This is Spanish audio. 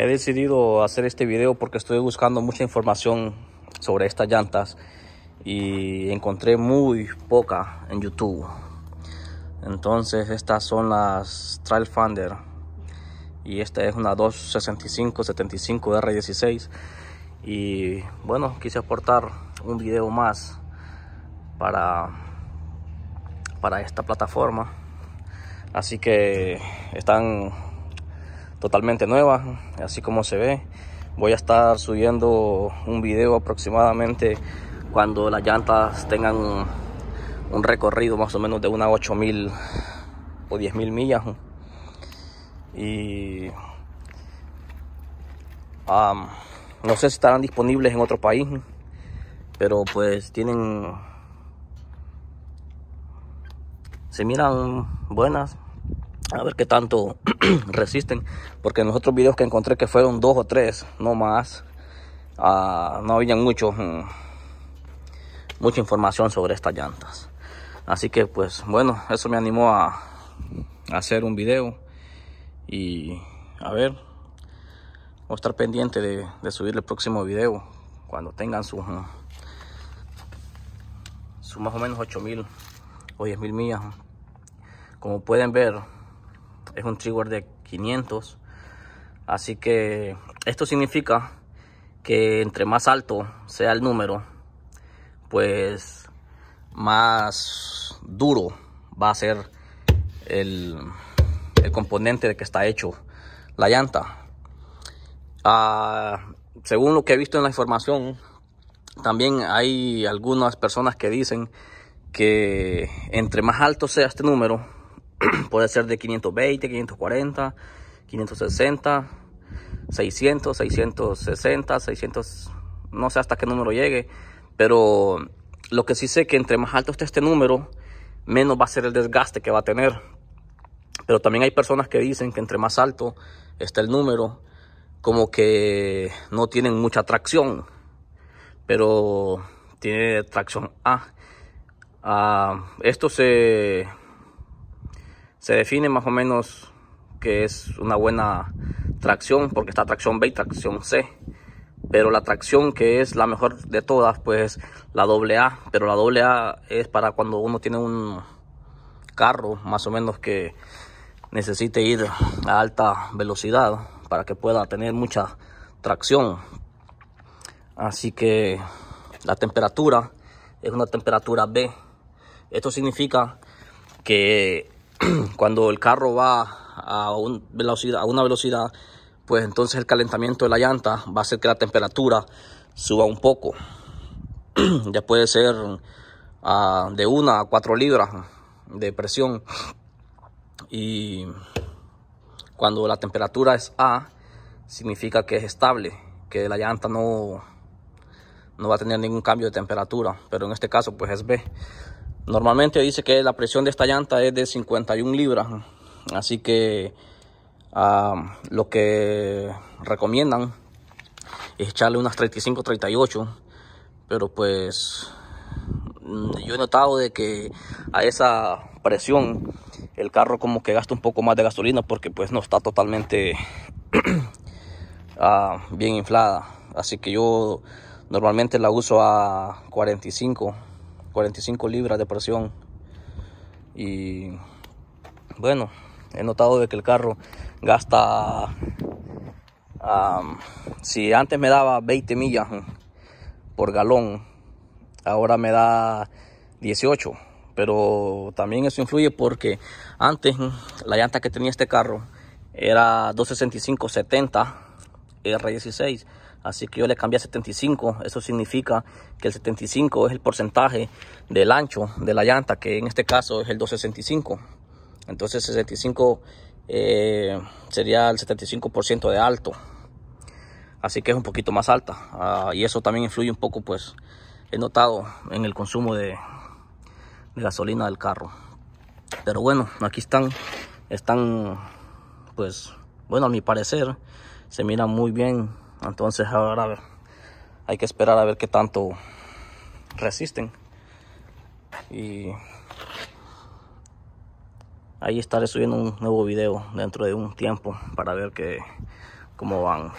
He decidido hacer este video porque estoy buscando mucha información sobre estas llantas y encontré muy poca en YouTube. Entonces estas son las Trail Finder y esta es una 265-75R16 y bueno quise aportar un video más para para esta plataforma así que están totalmente nueva, así como se ve. Voy a estar subiendo un video aproximadamente cuando las llantas tengan un recorrido más o menos de unas 8000 o 10000 millas. Y no sé si estarán disponibles en otro país, pero pues tienen se miran buenas a ver qué tanto resisten. Porque en los otros videos que encontré que fueron dos o tres, no más. Ah, no había mucho, mm, mucha información sobre estas llantas. Así que pues bueno, eso me animó a, hacer un video. Y a ver, voy a estar pendiente de, subir el próximo video. Cuando tengan sus... Mm, más o menos 8000 o 10000 millas mm. como pueden ver es un trigger de 500 así que esto significa que entre más alto sea el número pues más duro va a ser el, componente de que está hecho la llanta ah, según lo que he visto en la información también hay algunas personas que dicen que entre más alto sea este número puede ser de 520, 540, 560, 600, 660, 600, no sé hasta qué número llegue, pero lo que sí sé que entre más alto esté este número, menos va a ser el desgaste que va a tener. Pero también hay personas que dicen que entre más alto está el número, como que no tienen mucha tracción, pero tiene tracción A. Ah, esto se se define más o menos que es una buena tracción porque está tracción B y tracción C pero la tracción que es la mejor de todas pues la doble A pero la doble A es para cuando uno tiene un carro más o menos que necesite ir a alta velocidad para que pueda tener mucha tracción así que la temperatura es una temperatura B esto significa que cuando el carro va a, una velocidad, pues entonces el calentamiento de la llanta va a hacer que la temperatura suba un poco. ya puede ser ah, de 1 a 4 libras de presión. Y cuando la temperatura es A, significa que es estable, que la llanta no, no va a tener ningún cambio de temperatura. Pero en este caso, pues es B. Normalmente dice que la presión de esta llanta es de 51 libras, así que ah, lo que recomiendan es echarle unas 35, 38, pero pues mm, yo he notado de que a esa presión el carro como que gasta un poco más de gasolina porque pues no está totalmente ah, bien inflada así que yo normalmente la uso a 45 45 libras de presión. Y bueno, he notado de que el carro gasta... si antes me daba 20 millas por galón, ahora me da 18. Pero también eso influye porque antes la llanta que tenía este carro era 265-70 R16 así que yo le cambié a 75 eso significa que el 75 es el porcentaje del ancho de la llanta que en este caso es el 265 entonces 65 eh, sería el 75% de alto así que es un poquito más alta ah, y eso también influye un poco pues he notado en el consumo de, de gasolina del carro pero bueno aquí están están pues bueno a mi parecer se mira muy bien entonces ahora hay que esperar a ver qué tanto resisten. Y ahí estaré subiendo un nuevo video dentro de un tiempo para ver que, cómo van.